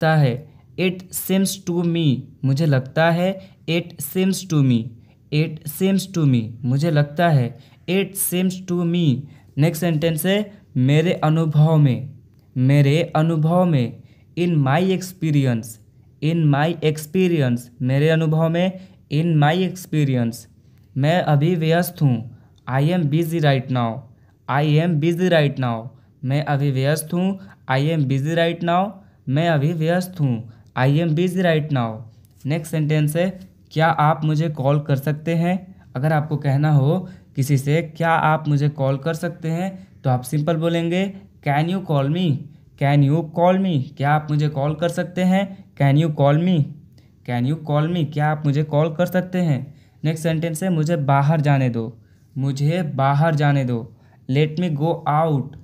लगता है it seems to me मुझे लगता है it seems to me it seems to me मुझे लगता है it seems to me next sentence है मेरे अनुभव में मेरे अनुभव में इन my experience in my experience मेरे अनुभव में इन माई एक्सपीरियंस मैं अभी व्यस्त हूँ I am busy right now I am busy right now मैं अभी व्यस्त हूँ I am busy right now मैं अभी व्यस्त हूँ I am busy right now next sentence है क्या आप मुझे कॉल कर सकते हैं अगर आपको कहना हो किसी से क्या आप मुझे कॉल कर सकते हैं तो आप सिंपल बोलेंगे can you call me can you call me क्या आप मुझे कॉल कर सकते हैं can you call me can you call me क्या आप मुझे कॉल कर सकते हैं नेक्स्ट सेंटेंस है मुझे बाहर जाने दो मुझे बाहर जाने दो let me go out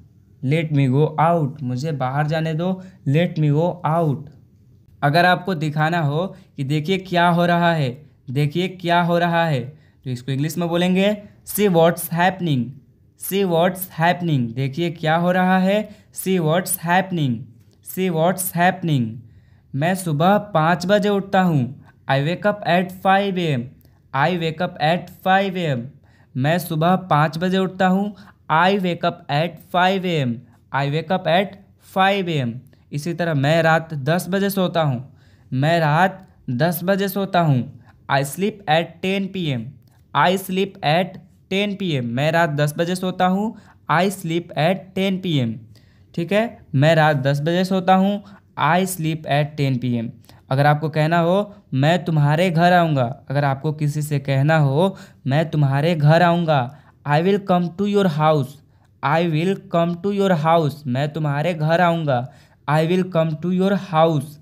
let me go out मुझे बाहर जाने दो लेट मी गो आउट अगर आपको दिखाना हो कि देखिए क्या हो रहा है देखिए क्या हो रहा है तो इसको इंग्लिश में बोलेंगे see what's happening see what's happening देखिए क्या हो रहा है see what's happening see what's happening मैं सुबह पाँच बजे उठता हूँ I wake up at five AM I wake up at five AM मैं सुबह पाँच बजे उठता हूँ I wake up at five A M I wake up at five A M इसी तरह मैं रात दस बजे सोता हूँ मैं रात दस बजे सोता हूँ I sleep at ten P M I sleep at ten P M मैं रात दस बजे सोता हूँ I sleep at ten P M ठीक है मैं रात दस बजे सोता हूँ I sleep at ten P M अगर आपको कहना हो मैं तुम्हारे घर आऊँगा अगर आपको किसी से कहना हो मैं तुम्हारे घर आऊँगा I will come to your house I will come to your house मैं तुम्हारे घर आऊँगा I will come to your house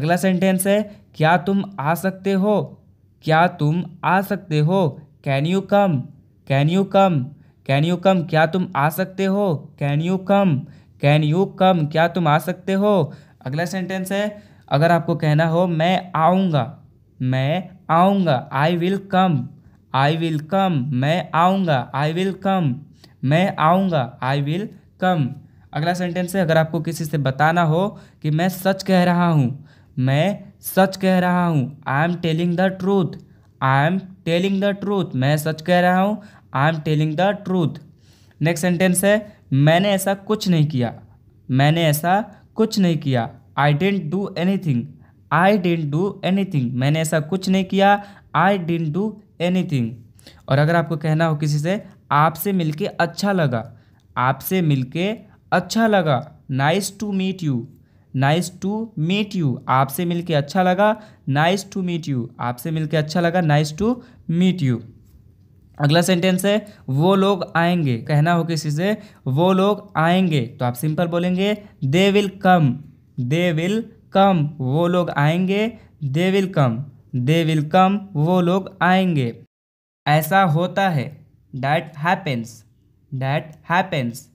अगला सेंटेंस है क्या तुम आ सकते हो क्या तुम आ सकते हो can you come can you come can you come क्या तुम आ सकते हो can you come can you come क्या तुम आ सकते हो अगला सेंटेंस है अगर आपको कहना हो मैं आऊँगा मैं आऊँगा I will come I will कम मैं आऊँगा आई विल कम मैं आऊँगा आई विल कम अगला सेंटेंस है अगर आपको किसी से बताना हो कि मैं सच कह रहा हूँ मैं सच कह रहा हूँ I am telling the truth I am telling the truth मैं सच कह रहा हूँ I am telling the truth next sentence है मैंने ऐसा कुछ नहीं किया मैंने ऐसा कुछ नहीं किया I didn't do anything I didn't do anything मैंने ऐसा कुछ नहीं किया आई डेंट डू एनीथिंग और अगर आपको कहना हो किसी से आपसे मिलके अच्छा लगा आपसे मिलके अच्छा लगा nice to meet you nice to meet you आपसे मिलके अच्छा लगा नाइस टू मीट यू आपसे मिलके अच्छा लगा नाइस टू मीट यू अगला सेंटेंस है वो लोग आएंगे कहना हो किसी से वो लोग आएंगे तो आप सिंपल बोलेंगे they will come they will come वो लोग आएंगे they will come they will come वो लोग आएंगे ऐसा होता है डैट हैपेंस डैट हैपेंस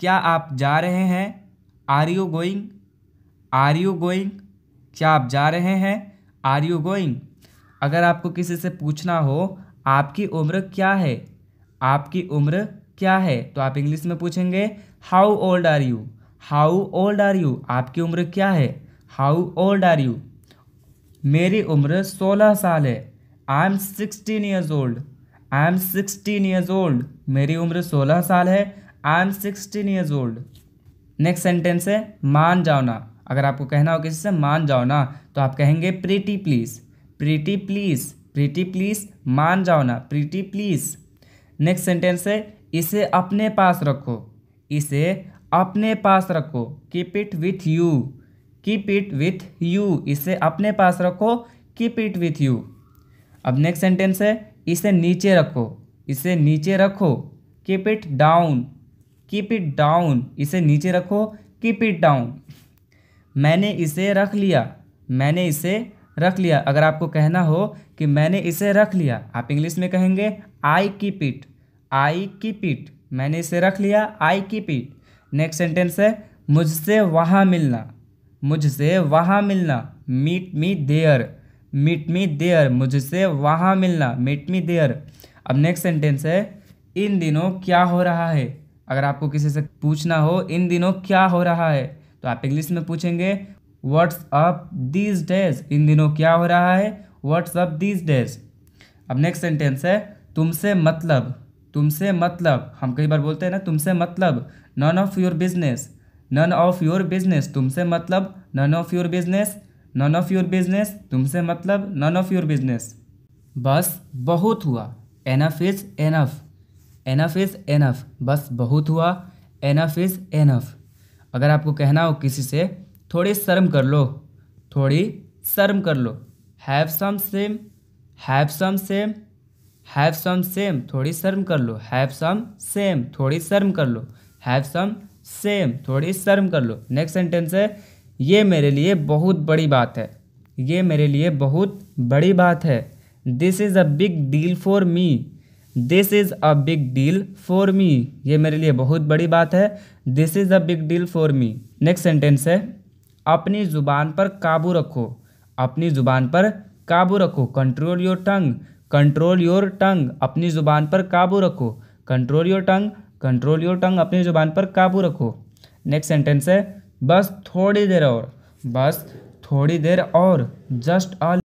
क्या आप जा रहे हैं are you going are you going क्या आप जा रहे हैं आर यू गोइंग अगर आपको किसी से पूछना हो आपकी उम्र क्या है आपकी उम्र क्या है तो आप इंग्लिश में पूछेंगे how old are you how old are you आपकी उम्र क्या है हाउ ओल्ड आर यू मेरी उम्र सोलह साल है I am sixteen years old I am sixteen years old मेरी उम्र सोलह साल है I am sixteen years old next sentence है मान जाओ ना अगर आपको कहना हो किसी से मान जाओ ना तो आप कहेंगे pretty please pretty please pretty please मान जाओ ना प्रीटी प्लीज़ नेक्स्ट सेंटेंस है इसे अपने पास रखो इसे अपने पास रखो keep it with you keep it with you इसे अपने पास रखो कीप इट विथ यू अब नेक्स्ट सेंटेंस है इसे नीचे रखो इसे नीचे रखो keep it down keep it down इसे नीचे रखो कीप इट डाउन मैंने इसे रख लिया मैंने इसे रख लिया अगर आपको कहना हो कि मैंने इसे रख लिया आप इंग्लिश में कहेंगे I keep it I keep it मैंने इसे रख लिया I keep it next sentence है मुझसे वहाँ मिलना मुझसे वहाँ मिलना meet me there meet me there मुझसे वहाँ मिलना मीट मी देयर अब नेक्स्ट सेंटेंस है इन दिनों क्या हो रहा है अगर आपको किसी से पूछना हो इन दिनों क्या हो रहा है तो आप इंग्लिश में पूछेंगे व्हाट्स अप दीज डेज इन दिनों क्या हो रहा है व्हाट्स अप दीज डेज अब नेक्स्ट सेंटेंस है तुमसे मतलब तुमसे मतलब हम कई बार बोलते हैं ना तुमसे मतलब none of your business none of your business तुमसे मतलब none of your business none of your business तुमसे मतलब नन ऑफ योर बिजनेस बस बहुत हुआ enough is enough enough is enough बस बहुत हुआ एनफ इज़ एनफ अगर आपको कहना हो किसी से थोड़ी शर्म कर लो थोड़ी शर्म कर लो have some shame have some shame have some shame थोड़ी शर्म कर लो हैव सम सेम थोड़ी शर्म कर लो हैव सम सेम थोड़ी शर्म कर लो नेक्स्ट सेंटेंस है ये मेरे लिए बहुत बड़ी बात है ये मेरे लिए बहुत बड़ी बात है this is a big deal for me this is a big deal for me ये मेरे लिए बहुत बड़ी बात है this is a big deal for me next sentence है अपनी ज़ुबान पर काबू रखो अपनी ज़ुबान पर काबू रखो control your tongue control your tongue अपनी ज़ुबान पर काबू रखो control your tongue control your tongue अपनी जुबान पर काबू रखो नेक्स्ट सेंटेंस है बस थोड़ी देर और बस थोड़ी देर और जस्ट ऑल